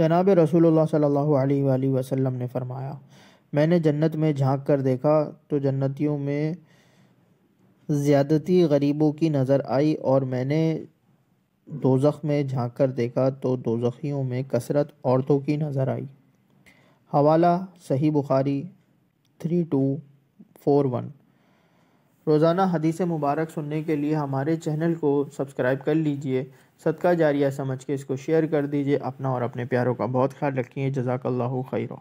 जनाब रसूल सल्ला वसम ने फरमाया मैंने जन्नत में झांक कर देखा तो जन्नतियों में ज़्यादती गरीबों की नज़र आई और मैंने दोजख में झांक कर देखा तो दोजखियों में कसरत औरतों की नज़र आई हवाला सही Bukhari three two four one रोज़ाना हदीस मुबारक सुनने के लिए हमारे चैनल को सब्सक्राइब कर लीजिए सदका जारिया समझ के इसको शेयर कर दीजिए अपना और अपने प्यारों का बहुत ख्याल रखिए जजाकल्ला खैर